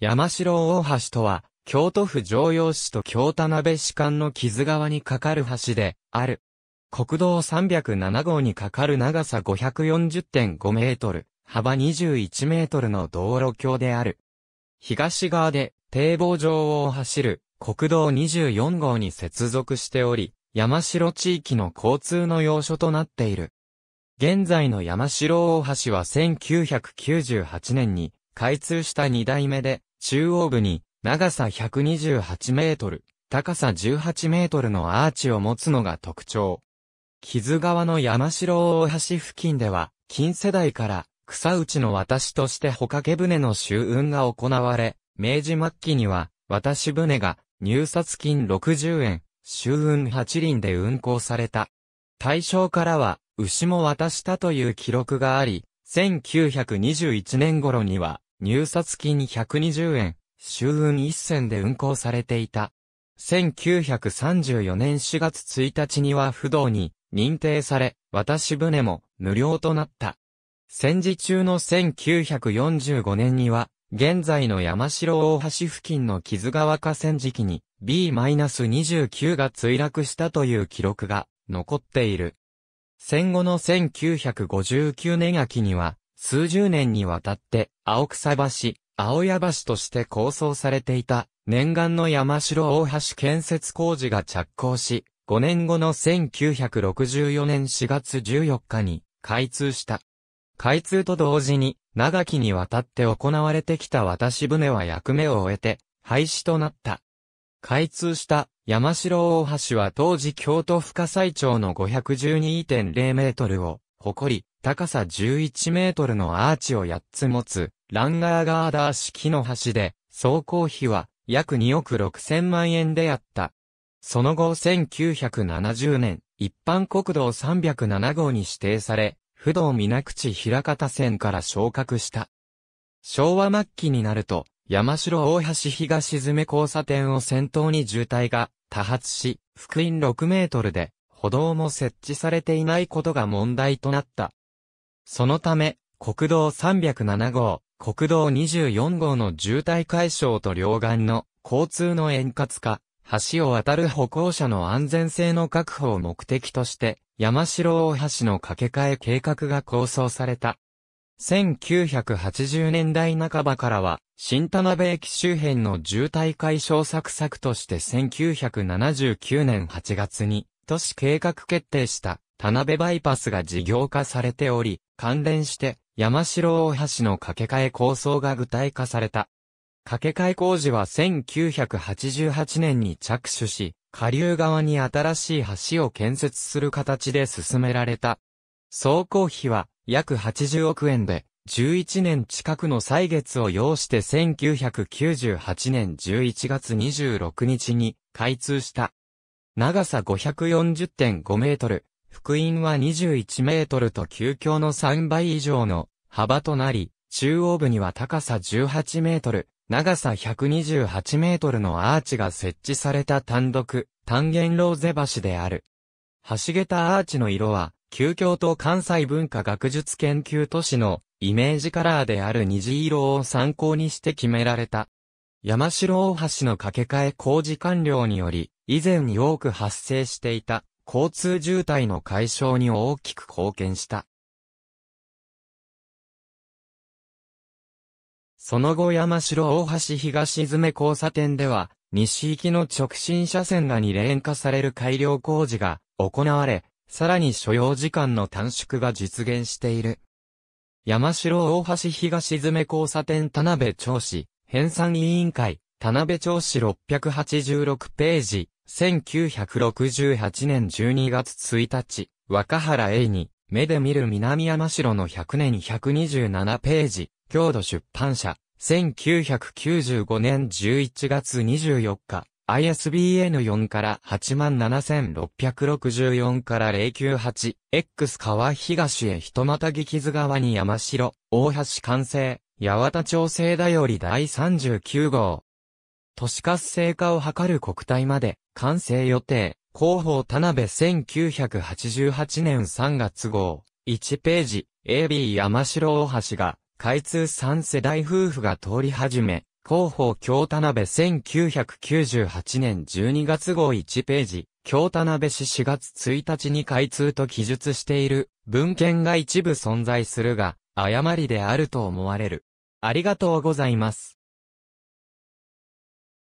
山城大橋とは、京都府城陽市と京田辺市間の木津川に架かる橋で、ある。国道307号に架かる長さ540.5メートル、幅21メートルの道路橋である。東側で堤防上を走る国道24号に接続しており、山城地域の交通の要所となっている。現在の山城大橋は1998年に開通した2代目で、中央部に長さ128メートル、高さ18メートルのアーチを持つのが特徴。木津川の山城大橋付近では、近世代から草内の私として穂掛船の集運が行われ、明治末期には私船が入札金60円、集運8輪で運行された。大正からは牛も渡したという記録があり、1921年頃には入札金120円、周運一線で運行されていた。1934年4月1日には不動に認定され、渡し船も無料となった。戦時中の1945年には、現在の山城大橋付近の木津川河川敷に B-29 が墜落したという記録が残っている。戦後の1959年秋には、数十年にわたって、青草橋、青屋橋として構想されていた、念願の山城大橋建設工事が着工し、5年後の1964年4月14日に開通した。開通と同時に、長きにわたって行われてきた渡し船は役目を終えて、廃止となった。開通した山城大橋は当時京都深西最長の512.0メートルを誇り、高さ11メートルのアーチを8つ持つ、ランガーガーダー式の橋で、総工費は約2億6千万円であった。その後1970年、一般国道307号に指定され、不動水口平方線から昇格した。昭和末期になると、山城大橋東詰交差点を先頭に渋滞が多発し、福音6メートルで歩道も設置されていないことが問題となった。そのため、国道307号、国道24号の渋滞解消と両岸の交通の円滑化、橋を渡る歩行者の安全性の確保を目的として、山城大橋の架け替え計画が構想された。1980年代半ばからは、新田辺駅周辺の渋滞解消策策として1979年8月に、都市計画決定した田辺バイパスが事業化されており、関連して山城大橋の架け替え構想が具体化された。架け替え工事は1988年に着手し、下流側に新しい橋を建設する形で進められた。総工費は約80億円で、11年近くの歳月を要して1998年11月26日に開通した。長さ540.5メートル、福音は21メートルと旧遽の3倍以上の幅となり、中央部には高さ18メートル、長さ128メートルのアーチが設置された単独、単元ローゼ橋である。橋桁アーチの色は、旧遽と関西文化学術研究都市のイメージカラーである虹色を参考にして決められた。山城大橋の架け替え工事完了により、以前に多く発生していた交通渋滞の解消に大きく貢献した。その後山城大橋東詰交差点では、西行きの直進車線が2連化される改良工事が行われ、さらに所要時間の短縮が実現している。山城大橋東詰交差点田辺調子、編纂委員会、田辺調子686ページ、1968年12月1日、若原英に、目で見る南山城の100年127ページ、郷土出版社、1995年11月24日、ISBN4 から87664から098、X 川東へ人またぎ傷川に山城、大橋完成、八幡町生だより第39号、都市活性化を図る国体まで完成予定。広報田辺1988年3月号、1ページ、AB 山城大橋が、開通3世代夫婦が通り始め、広報京田辺1998年12月号1ページ、京田辺市4月1日に開通と記述している文献が一部存在するが、誤りであると思われる。ありがとうございます。